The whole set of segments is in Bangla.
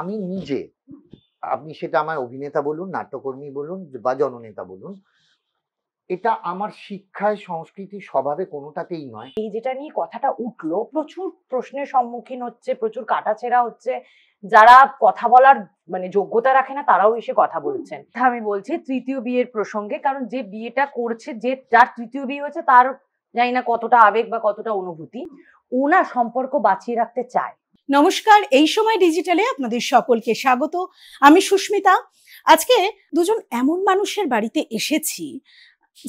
আমি নিজে আপনি সেটা আমার অভিনেতা বলুন নাট্যকর্মী বলুন বা জননেতা বলুন এটা আমার শিক্ষায় সংস্কৃতি স্বভাবে কোনোটাতেই নয় এই যেটা নিয়ে কথাটা উঠলো প্রচুর প্রশ্নের সম্মুখীন হচ্ছে প্রচুর কাটাছেড়া হচ্ছে যারা কথা বলার মানে যোগ্যতা রাখে না তারাও এসে কথা বলছেন আমি বলছি তৃতীয় বিয়ের প্রসঙ্গে কারণ যে বিয়েটা করছে যে যার তৃতীয় বিয়ে হয়েছে তার জানি না কতটা আবেগ বা কতটা অনুভূতি ওনা সম্পর্ক বাঁচিয়ে রাখতে চায় নমস্কার এই সময় ডিজিটালে আপনাদের সকলকে স্বাগত আমি সুস্মিতা আজকে দুজন এমন মানুষের বাড়িতে এসেছি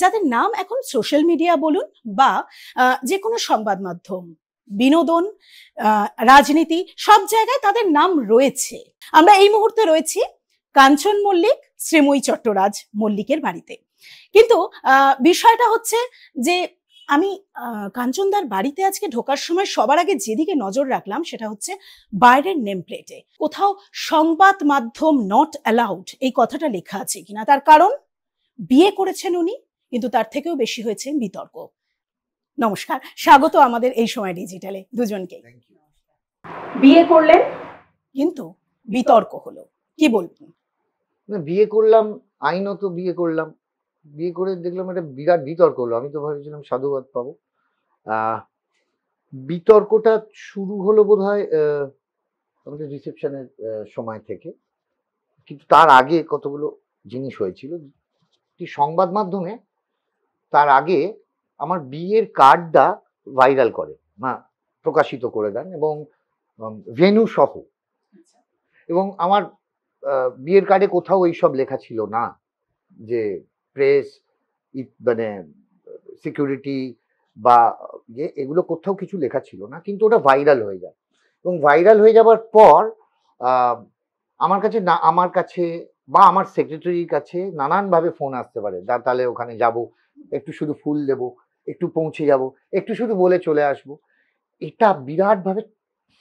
যাদের নাম এখন সোশ্যাল মিডিয়া বলুন বা যে কোনো সংবাদ মাধ্যম বিনোদন রাজনীতি সব জায়গায় তাদের নাম রয়েছে আমরা এই মুহূর্তে রয়েছি কাঞ্চন মল্লিক শ্রীময়ী চট্টরাজ মল্লিকের বাড়িতে কিন্তু বিষয়টা হচ্ছে যে আমি কাঞ্চনদার বাড়িতে আজকে ঢোকার সময় সবার আগে যেদিকে নজর রাখলাম সেটা হচ্ছে বাইরের নেম প্লেটে কোথাও সংবাদ মাধ্যম নট অ্যালাউড এই কথাটা লেখা আছে কিনা তার কারণ বিয়ে করেছেন উনি কিন্তু তার থেকেও বেশি হয়েছে বিতর্ক নমস্কার স্বাগত আমাদের এই সময় ডিজিটালে দুজনকে বিয়ে করলেন কিন্তু বিতর্ক হলো কি বলবেন বিয়ে করলাম আইনত বিয়ে করলাম বিয়ে করে দেখলাম একটা বিরাট বিতর্ক হলো আমি তো ভেবেছিলাম সাধুবাদ পাবো বিতর্কটা শুরু হলো বোধ হয় রিসেপশনের সময় থেকে কিন্তু তার আগে কতগুলো জিনিস হয়েছিল সংবাদ মাধ্যমে তার আগে আমার বিয়ের কার্ডটা ভাইরাল করে না প্রকাশিত করে দেন এবং ভেনু সহ আচ্ছা। এবং আমার বিয়ের কার্ডে কোথাও এইসব লেখা ছিল না যে প্রেস মানে সিকিউরিটি বা যে ইয়ে, এগুলো কোথাও কিছু লেখা ছিল না কিন্তু ওটা ভাইরাল হয়ে যায় এবং ভাইরাল হয়ে যাবার পর আমার কাছে না আমার কাছে বা আমার সেক্রেটারির কাছে নানানভাবে ফোন আসতে পারে দা তাহলে ওখানে যাব একটু শুধু ফুল দেব একটু পৌঁছে যাব একটু শুধু বলে চলে আসব এটা বিরাটভাবে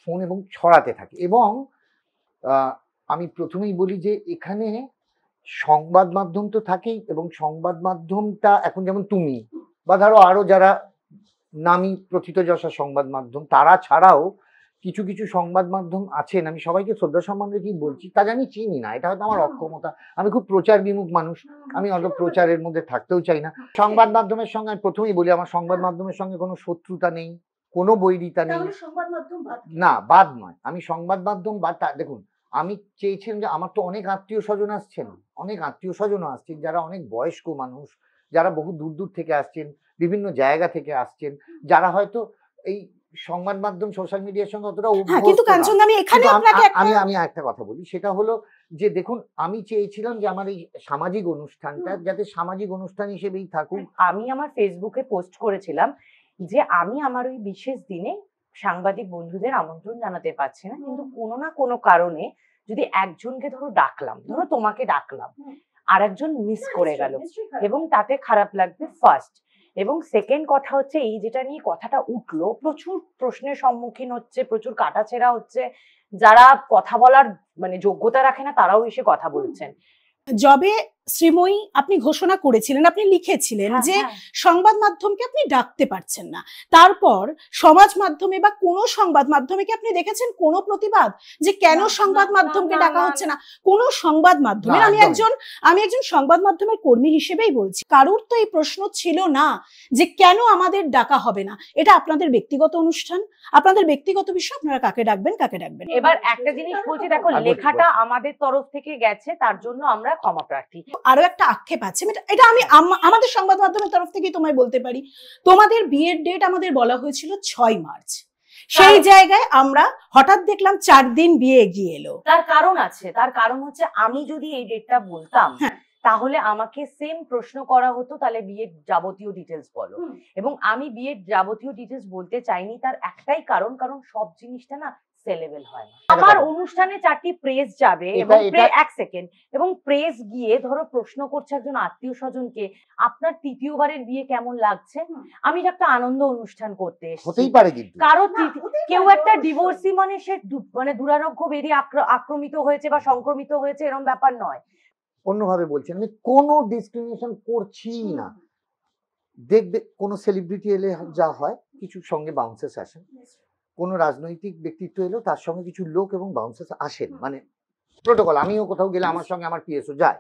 ফোন এবং ছড়াতে থাকে এবং আমি প্রথমেই বলি যে এখানে সংবাদ মাধ্যম তো থাকেই এবং সংবাদ মাধ্যমটা এখন যেমন তুমি বা ধরো আরও যারা নামি প্রথিতযশা সংবাদ মাধ্যম তারা ছাড়াও কিছু কিছু সংবাদ মাধ্যম আছেন আমি সবাইকে শ্রদ্ধা সম্মান রেখেই বলছি তা আমি চিনি না এটা হয়তো আমার অক্ষমতা আমি খুব প্রচার বিমুখ মানুষ আমি অত প্রচারের মধ্যে থাকতেও চাই না সংবাদ মাধ্যমের সঙ্গে আমি প্রথমেই বলি আমার সংবাদ মাধ্যমের সঙ্গে কোনো শত্রুতা নেই কোনো বৈরিতা নেই না বাদ নয় আমি সংবাদ মাধ্যম বা দেখুন আমি চেয়েছিলাম যে আমার তো অনেক আত্মীয় স্বজন আসছেন অনেক আত্মীয় স্বজন আসছেন যারা অনেক বয়স্ক মানুষ যারা বহু দূর দূর থেকে আসছেন বিভিন্ন জায়গা থেকে আসছেন যারা হয়তো এই সংবাদ মাধ্যম সোশ্যাল মিডিয়ার সঙ্গে অতটা হ্যাঁ, আমি আমি আমি একটা কথা বলি সেটা হলো যে দেখুন আমি চেয়েছিলাম যে আমার এই সামাজিক অনুষ্ঠানটা যাতে সামাজিক অনুষ্ঠান হিসেবেই থাকুক আমি আমার ফেসবুকে পোস্ট করেছিলাম যে আমি আমার ওই বিশেষ দিনে সাংবাদিক বন্ধুদের আমন্ত্রণ জানাতে পারছি না কিন্তু কোনো না কোনো কারণে যদি একজনকে ধরো ডাকলাম ধরো তোমাকে ডাকলাম আর একজন মিস করে গেল এবং তাতে খারাপ লাগবে ফার্স্ট এবং সেকেন্ড কথা হচ্ছে এই যেটা নিয়ে কথাটা উঠলো প্রচুর প্রশ্নের সম্মুখীন হচ্ছে প্রচুর কাটাছেড়া হচ্ছে যারা কথা বলার মানে যোগ্যতা রাখে না তারাও এসে কথা বলছেন জবে শ্রীময়ী আপনি ঘোষণা করেছিলেন আপনি লিখেছিলেন হ্যাঁ, যে হ্যাঁ। সংবাদ মাধ্যমকে আপনি ডাকতে পারছেন না তারপর সমাজ মাধ্যমে বা কোনো সংবাদ মাধ্যমে কি আপনি দেখেছেন কোন প্রতিবাদ যে কেন সংবাদ মাধ্যমকে ডাকা হচ্ছে না কোন সংবাদ মাধ্যমে আমি একজন আমি একজন সংবাদ মাধ্যমের কর্মী হিসেবেই বলছি কারুর তো এই প্রশ্ন ছিল না যে কেন আমাদের ডাকা হবে না এটা আপনাদের ব্যক্তিগত অনুষ্ঠান আপনাদের ব্যক্তিগত বিষয় আপনারা কাকে ডাকবেন কাকে ডাকবেন এবার একটা জিনিস বলছি দেখো লেখাটা আমাদের তরফ থেকে গেছে তার জন্য আমরা ক্ষমা প্রার্থী আরো একটা আক্ষেপ আছে মানে এটা আমি আমাদের সংবাদ মাধ্যমের তরফ থেকে তোমায় বলতে পারি তোমাদের বিয়ের ডেট আমাদের বলা হয়েছিল ছয় মার্চ সেই জায়গায় আমরা হঠাৎ দেখলাম চার দিন বিয়ে এগিয়ে এলো তার কারণ আছে তার কারণ হচ্ছে আমি যদি এই ডেটটা বলতাম হ্যাঁ। তাহলে আমাকে সেম প্রশ্ন করা হতো তাহলে বিয়ের যাবতীয় ডিটেলস বলো এবং আমি বিয়ের যাবতীয় ডিটেলস বলতে চাইনি তার একটাই কারণ কারণ সব জিনিসটা না সেলেবেল হয় আমার অনুষ্ঠানে চারটি প্রেস যাবে এবং এক সেকেন্ড এবং প্রেস গিয়ে ধরো প্রশ্ন করছে একজন আত্মীয় স্বজনকে আপনার তৃতীয়বারের বিয়ে কেমন লাগছে আমি একটা আনন্দ অনুষ্ঠান করতে হতেই পারে কারো কেউ একটা ডিভোর্সি মানে সে মানে দুরারোগ্য বেরিয়ে আক্রমিত হয়েছে বা সংক্রমিত হয়েছে এরকম ব্যাপার নয় অন্যভাবে বলছেন আমি কোনো ডিসক্রিমিনেশন করছি না দেখবে কোনো সেলিব্রিটি এলে যা হয় কিছু সঙ্গে বাউন্সেস আসে কোনো রাজনৈতিক ব্যক্তিত্ব এলো তার সঙ্গে কিছু লোক এবং বাউন্সার্স আসেন মানে প্রোটোকল আমিও কোথাও গেলে আমার সঙ্গে আমার পিএসও যায়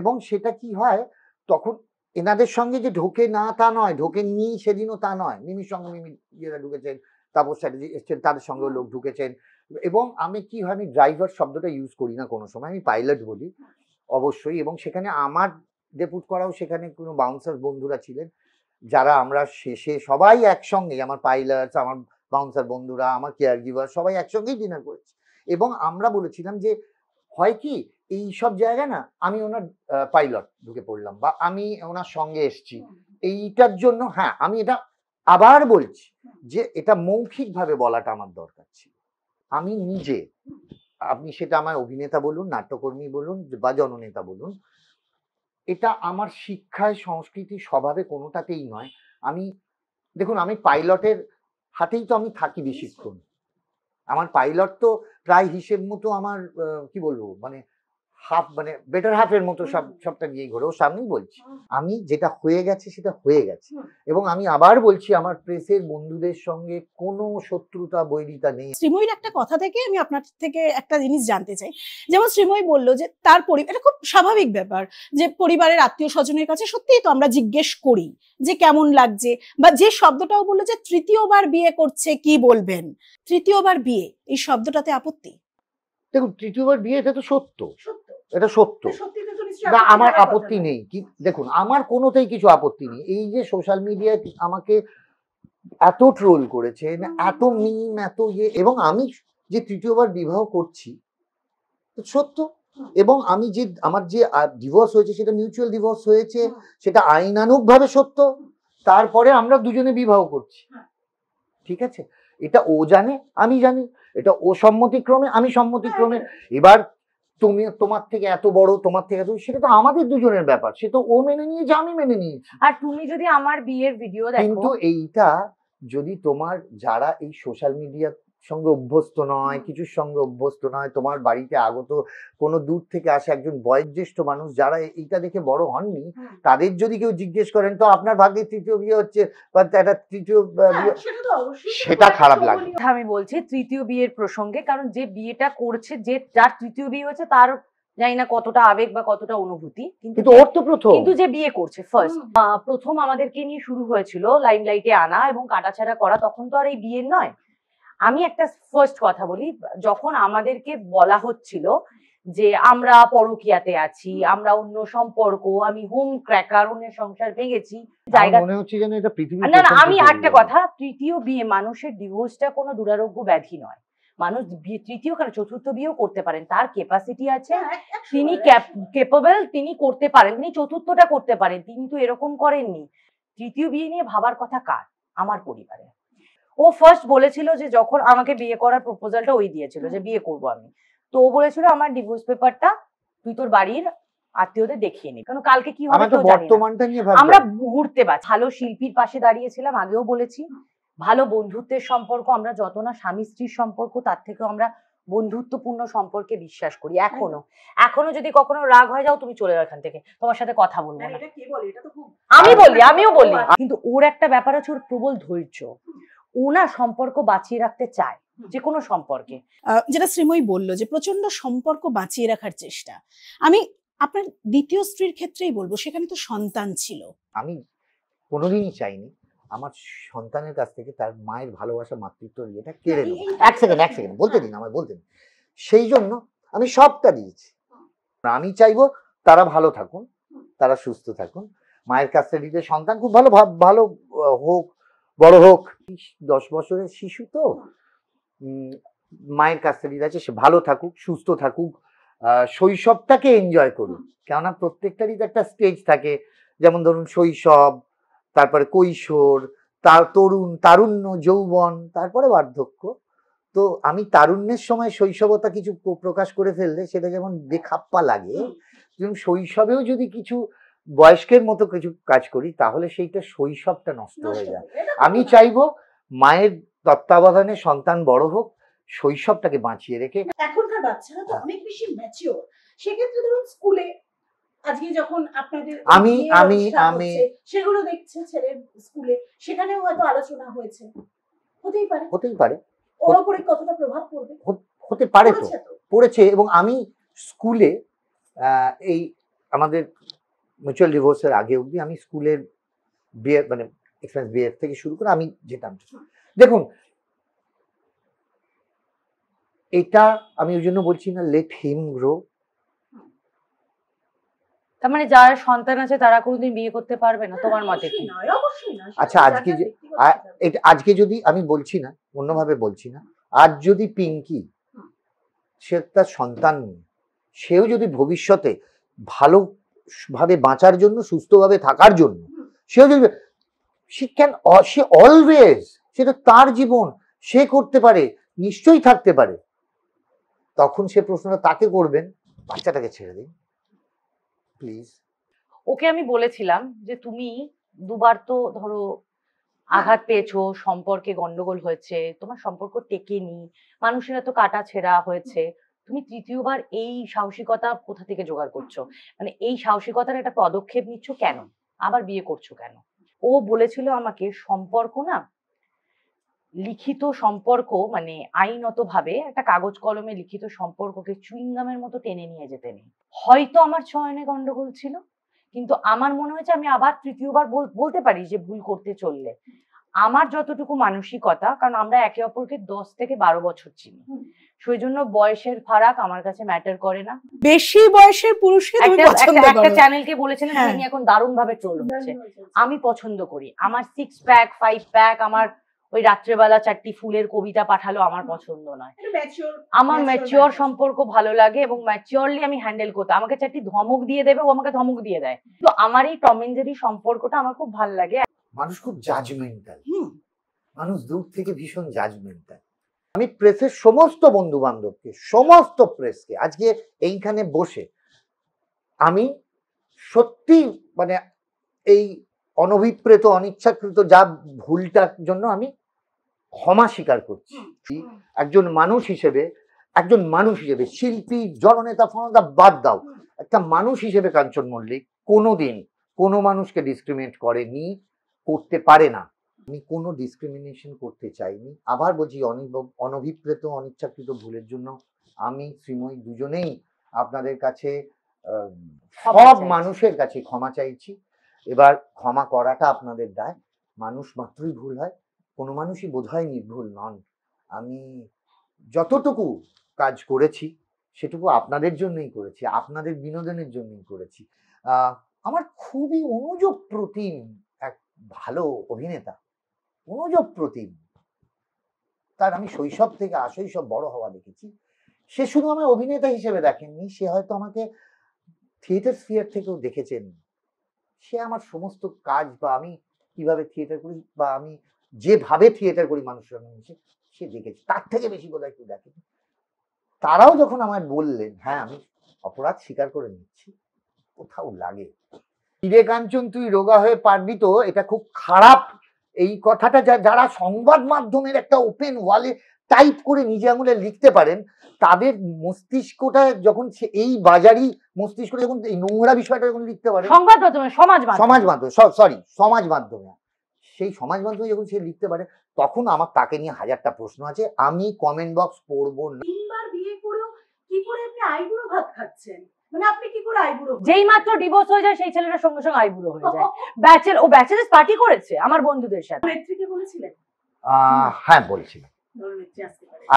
এবং সেটা কি হয় তখন এনাদের সঙ্গে যে ঢোকে না তা নয় ঢোকে নি সেদিনও তা নয় মিমির সঙ্গে মিমি ইয়েরা ঢুকেছেন তারপর চ্যাটার্জি এসছেন তাদের সঙ্গেও লোক ঢুকেছেন এবং আমি কি হয় আমি ড্রাইভার শব্দটা ইউজ করি না কোনো সময় আমি পাইলট বলি অবশ্যই এবং সেখানে আমার ডেপুট করাও সেখানে কোনো বাউন্সার বন্ধুরা ছিলেন যারা আমরা শেষে সবাই একসঙ্গে আমার পাইলট আমার বাউন্সার বন্ধুরা আমার কেয়ার গিভার সবাই একসঙ্গেই ডিনার করেছি এবং আমরা বলেছিলাম যে হয় কি এই সব জায়গা না আমি ওনার পাইলট ঢুকে পড়লাম বা আমি ওনার সঙ্গে এসছি এইটার জন্য হ্যাঁ আমি এটা আবার বলছি যে এটা মৌখিকভাবে বলাটা আমার দরকার ছিল আমি নিজে আপনি সেটা আমার অভিনেতা বলুন নাট্যকর্মী বলুন বা জননেতা বলুন এটা আমার শিক্ষায় সংস্কৃতি স্বভাবে কোনোটাতেই নয় আমি দেখুন আমি পাইলটের হাতেই তো আমি থাকি বেশিক্ষণ আমার পাইলট তো প্রায় হিসেব মতো আমার কি বলবো মানে হাফ মানে বেটার হাফের মতো সব সবটা গিয়ে ঘোরে ও সামনেই বলছি আমি যেটা হয়ে গেছে সেটা হয়ে গেছে এবং আমি আবার বলছি আমার প্রেসের বন্ধুদের সঙ্গে কোনো শত্রুতা বৈরিতা নেই শ্রীময়ীর একটা কথা থেকে আমি আপনার থেকে একটা জিনিস জানতে চাই যেমন শ্রীময়ী বলল যে তার পরিবার এটা খুব স্বাভাবিক ব্যাপার যে পরিবারের আত্মীয় স্বজনের কাছে সত্যিই তো আমরা জিজ্ঞেস করি যে কেমন লাগছে বা যে শব্দটাও বললো যে তৃতীয়বার বিয়ে করছে কি বলবেন তৃতীয়বার বিয়ে এই শব্দটাতে আপত্তি দেখুন তৃতীয়বার বিয়ে এটা তো সত্য সত্য এটা সত্য না আমার আপত্তি নেই কি দেখুন আমার কোনোতেই কিছু আপত্তি নেই এই যে সোশ্যাল মিডিয়া আমাকে এত ট্রোল করেছে এত মিম এত ইয়ে এবং আমি যে তৃতীয়বার বিবাহ করছি সত্য এবং আমি যে আমার যে ডিভোর্স হয়েছে সেটা মিউচুয়াল ডিভোর্স হয়েছে সেটা আইনানুকভাবে সত্য তারপরে আমরা দুজনে বিবাহ করছি ঠিক আছে এটা ও জানে আমি জানি এটা ও সম্মতিক্রমে আমি সম্মতিক্রমে হ্যাঁ, হ্যাঁ। এবার তুমি তোমার থেকে এত বড় তোমার থেকে এত সেটা তো আমাদের দুজনের ব্যাপার সে তো ও মেনে নিয়ে নিয়েছে আমি মেনে নিয়ে আর তুমি যদি আমার বিয়ের ভিডিও দেখো কিন্তু এইটা যদি তোমার যারা এই সোশ্যাল মিডিয়া সঙ্গে অভ্যস্ত নয় কিছুর সঙ্গে অভ্যস্ত নয় তোমার বাড়িতে আগত কোনো দূর থেকে আসে একজন বয়োজ্যেষ্ঠ মানুষ যারা এইটা দেখে বড় হননি তাদের যদি কেউ জিজ্ঞেস করেন তো আপনার ভাগ্যে তৃতীয় বিয়ে হচ্ছে বা একটা তৃতীয় হ্যাঁ, সেটা খারাপ লাগে আমি বলছি তৃতীয় বিয়ের প্রসঙ্গে কারণ যে বিয়েটা করছে যে যার তৃতীয় বিয়ে হচ্ছে তার জানি না কতটা আবেগ বা কতটা অনুভূতি কিন্তু ওর তো প্রথম কিন্তু যে বিয়ে করছে ফার্স্ট প্রথম আমাদেরকে নিয়ে শুরু হয়েছিল লাইটে আনা এবং কাটাছাড়া করা তখন তো আর এই বিয়ের নয় আমি একটা ফার্স্ট কথা বলি যখন আমাদেরকে বলা হচ্ছিল যে আমরা পরকিয়াতে আছি আমরা অন্য সম্পর্ক আমি হোম ক্র্যাকার অন্যের সংসার ভেঙেছি না না আমি একটা কথা তৃতীয় বিয়ে মানুষের ডিভোর্সটা কোনো দুরারোগ্য ব্যাধি নয় মানুষ তৃতীয় কারণ চতুর্থ বিয়েও করতে পারেন তার ক্যাপাসিটি আছে হ্যাঁ, তিনি ক্যাপেবল তিনি করতে পারেন তিনি চতুর্থটা করতে পারেন তিনি তো এরকম করেননি তৃতীয় বিয়ে নিয়ে ভাবার কথা কার আমার পরিবারে ও ফার্স্ট বলেছিল যে যখন আমাকে বিয়ে করার প্রপোজালটা ওই দিয়েছিল যে বিয়ে করবো আমি তো ও বলেছিল আমার ডিভোর্স পেপারটা তুই তোর বাড়ির আত্মীয়দের দেখিয়ে নি কারণ কালকে কি হবে আমরা ঘুরতে পারছি ভালো শিল্পীর পাশে দাঁড়িয়েছিলাম আগেও বলেছি ভালো বন্ধুত্বের সম্পর্ক আমরা যত না স্বামী স্ত্রীর সম্পর্ক তার থেকেও আমরা বন্ধুত্বপূর্ণ সম্পর্কে বিশ্বাস করি এখনো এখনো যদি কখনো রাগ হয়ে যাও তুমি চলে যাও এখান থেকে তোমার সাথে কথা বলবো না আমি বলি আমিও বলি কিন্তু ওর একটা ব্যাপার আছে ওর প্রবল ধৈর্য ওনা সম্পর্ক বাঁচিয়ে রাখতে চায় যে কোনো সম্পর্কে যেটা শ্রীময়ী বললো যে প্রচন্ড সম্পর্ক বাঁচিয়ে রাখার চেষ্টা আমি আপনার দ্বিতীয় স্ত্রীর ক্ষেত্রেই বলবো সেখানে তো সন্তান ছিল আমি কোনোদিনই চাইনি আমার সন্তানের কাছ থেকে তার মায়ের ভালোবাসা মাতৃত্ব ইয়েটা কেড়ে নেব এক সেকেন্ড এক সেকেন্ড বলতে হ্যাঁ। দিন আমার বলতে দিন সেই জন্য আমি সবটা দিয়েছি আমি চাইবো তারা ভালো থাকুন তারা সুস্থ থাকুন মায়ের কাছ থেকে সন্তান খুব ভালো ভালো হোক বড় হোক দশ বছরের শিশু তো মায়ের থেকে আছে সে ভালো থাকুক সুস্থ থাকুক শৈশবটাকে এনজয় করুক কেননা প্রত্যেকটারই তো একটা স্টেজ থাকে যেমন ধরুন শৈশব তারপরে কৈশোর তার তরুণ তারুণ্য যৌবন তারপরে বার্ধক্য তো আমি তারুণ্যের সময় শৈশবতা কিছু প্রকাশ করে ফেললে সেটা যেমন বেখাপ্পা লাগে শৈশবেও যদি কিছু বয়স্কের মতো কিছু কাজ করি তাহলে সেইটা শৈশবটা নষ্ট হয়ে যায় আমি চাইব মায়ের তত্ত্বাবধানে সন্তান বড় হোক শৈশবটাকে বাঁচিয়ে রেখে এখনকার বাচ্চারা তো হ্যাঁ। অনেক বেশি ম্যাচিওর সেক্ষেত্রে ধরুন স্কুলে আজকে যখন আপনাদের আমি আমি আমি সেগুলো দেখছে ছেলের স্কুলে সেখানেও হয়তো আলোচনা হয়েছে হতেই পারে হতেই পারে ওর উপরে কতটা প্রভাব পড়বে হতে পারে তো পড়েছে এবং আমি স্কুলে এই আমাদের মিউচুয়াল ডিভোর্সের আগে অবধি আমি স্কুলের বিয়ে মানে এক্সপেন্স বিয়ের থেকে শুরু করে আমি যেতাম দেখুন এটা আমি ওই জন্য বলছি না লেট হিম গ্রো তার মানে যারা সন্তান আছে তারা কোনোদিন বিয়ে করতে পারবে না তোমার মতে কি আচ্ছা আজকে যে আজকে যদি আমি বলছি না অন্যভাবে বলছি না আজ যদি পিঙ্কি সে তার সন্তান সেও যদি ভবিষ্যতে ভালো ভাবে বাঁচার জন্য সুস্থভাবে থাকার জন্য সেও যদি সে ক্যান সে অলওয়েজ সেটা তার জীবন সে করতে পারে নিশ্চয়ই থাকতে পারে তখন সে প্রশ্নটা তাকে করবেন বাচ্চাটাকে ছেড়ে দিন প্লিজ ওকে আমি বলেছিলাম যে তুমি দুবার তো ধরো আঘাত পেয়েছো সম্পর্কে গন্ডগোল হয়েছে তোমার সম্পর্ক টেকেনি মানুষেরা তো কাটা ছেঁড়া হয়েছে তুমি তৃতীয়বার এই সাহসিকতা কোথা থেকে জোগাড় করছো মানে এই সাহসিকতার একটা পদক্ষেপ নিচ্ছ কেন আবার বিয়ে করছো কেন ও বলেছিল আমাকে সম্পর্ক না লিখিত সম্পর্ক মানে আইনত ভাবে একটা কাগজ কলমে লিখিত সম্পর্ককে চুইংগামের মতো টেনে নিয়ে যেতে নেই হয়তো আমার ছয়নে গন্ডগোল ছিল কিন্তু আমার মনে হয়েছে আমি আবার তৃতীয়বার বলতে পারি যে ভুল করতে চললে আমার যতটুকু মানসিকতা কারণ আমরা একে অপরকে দশ থেকে বারো বছর চিনি সেই জন্য বয়সের ফারাক আমার কাছে ম্যাটার করে না বেশি বয়সের পুরুষকে তুমি পছন্দ করো একটা চ্যানেলকে বলেছিলেন তিনি হ্যাঁ। এখন দারুণ ভাবে ট্রোল হচ্ছে আমি পছন্দ করি আমার সিক্স প্যাক ফাইভ প্যাক আমার ওই রাত্রেবেলা চারটি ফুলের কবিতা পাঠালো আমার পছন্দ নয় আমার ম্যাচিওর সম্পর্ক ভালো লাগে এবং ম্যাচিওরলি আমি হ্যান্ডেল করতে আমাকে চারটি ধমক দিয়ে দেবে ও আমাকে ধমক দিয়ে দেয় তো আমার এই টমেঞ্জেরি সম্পর্কটা আমার খুব ভালো লাগে মানুষ খুব জাজমেন্টাল মানুষ দূর থেকে ভীষণ জাজমেন্টাল আমি প্রেসের সমস্ত বন্ধু বান্ধবকে সমস্ত প্রেসকে আজকে এইখানে বসে আমি সত্যি মানে এই অনভিপ্রেত অনিচ্ছাকৃত যা ভুলটার জন্য আমি ক্ষমা স্বীকার করছি একজন মানুষ হিসেবে একজন মানুষ হিসেবে শিল্পী জননেতা ফনতা বাদ দাও একটা মানুষ হিসেবে কাঞ্চন মল্লিক কোনোদিন কোনো মানুষকে ডিসক্রিমিনেট করেনি করতে পারে না আমি কোনো ডিসক্রিমিনেশন করতে চাইনি আবার বলছি অনভিপ্রেত অনিচ্ছাকৃত ভুলের জন্য আমি শ্রীময়ী দুজনেই আপনাদের কাছে সব মানুষের কাছে ক্ষমা চাইছি এবার ক্ষমা করাটা আপনাদের দায় মানুষ মাত্রই ভুল হয় কোনো মানুষই বোধহয় নির্ভুল নন আমি যতটুকু কাজ করেছি সেটুকু আপনাদের জন্যই করেছি আপনাদের বিনোদনের জন্যই করেছি আমার খুবই অনুযোগ প্রতিম এক ভালো অভিনেতা মনোযোগ প্রতীক তার আমি শৈশব থেকে আশৈশব বড় হওয়া দেখেছি সে শুধু আমার অভিনেতা হিসেবে দেখেননি সে হয়তো আমাকে থিয়েটার স্পিয়ার থেকেও দেখেছেন সে আমার সমস্ত কাজ বা আমি কিভাবে থিয়েটার করি বা আমি যেভাবে থিয়েটার করি মানুষের মিশে সে দেখেছে তার থেকে বেশি বোধ হয় কেউ দেখেনি তারাও যখন আমায় বললেন হ্যাঁ আমি অপরাধ স্বীকার করে নিচ্ছি কোথাও লাগে হিরে কাঞ্চন তুই রোগা হয়ে পারবি তো এটা খুব খারাপ এই কথাটা যারা সংবাদ মাধ্যমের একটা ওপেন ওয়ালে টাইপ করে নিজে আঙুলে লিখতে পারেন তাদের মস্তিষ্কটা যখন এই বাজারি মস্তিষ্ক যখন এই নোংরা বিষয়টা যখন লিখতে পারে সংবাদ মাধ্যমে সমাজ সমাজ মাধ্যমে সরি সমাজ মাধ্যমে সেই সমাজ মাধ্যমে যখন সে লিখতে পারে তখন আমার তাকে নিয়ে হাজারটা প্রশ্ন আছে আমি কমেন্ট বক্স পড়বো না তিনবার বিয়ে করেও কি করে আপনি আইবুড়ো ভাত খাচ্ছেন মানে যেই মাত্র ডিভোর্স হয়ে যায় সেই সঙ্গে সঙ্গে আইবুড়ো হয়ে যায় ব্যাচেল ও পার্টি করেছে আমার বন্ধুদের সাথে হ্যাঁ বলছিলাম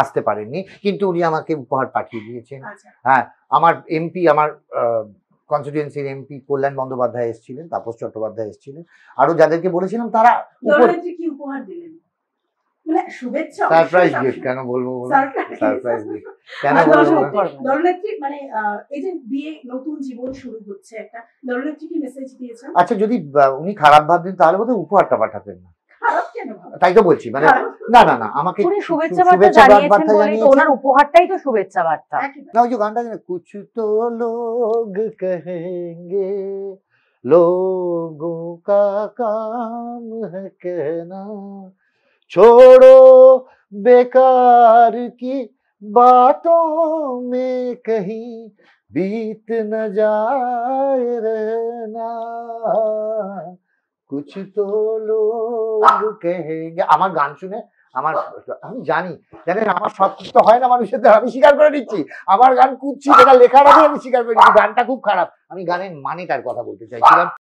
আসতে পারেননি কিন্তু উনি আমাকে উপহার পাঠিয়ে দিয়েছেন আচ্ছা। হ্যাঁ আমার এমপি আমার কনস্টিটিউয়েন্সির এমপি কল্যাণ বন্দ্যোপাধ্যায় এসেছিলেন তাপস চট্টোপাধ্যায় এসেছিলেন আরো যাদেরকে বলেছিলাম তারা কি উপহার দিলেন মানে মানে, আচ্ছা যদি উপহারটা তাই তো বলছি মানে না না না আমাকে শুভেচ্ছা ওনার উপহারটাই তো শুভেচ্ছা বার্তা না ওই গানটা জানে কুছু তো লোগ কহেঙ্গে লোগো কাম হ্যায় छोड़ो बेकार की बातों में कहीं बीत न जाए रहना কুছ तो लोग कहेंगे আমার গান শুনে আমার আমি জানি জানেন আমার সব কিছু তো হয় না মানুষের দ্বারা আমি স্বীকার করে নিচ্ছি আমার গান কুচ্ছি যেটা লেখার আমি স্বীকার করে নিচ্ছি গানটা খুব খারাপ আমি গানের মানেটার কথা বলতে চাইছিলাম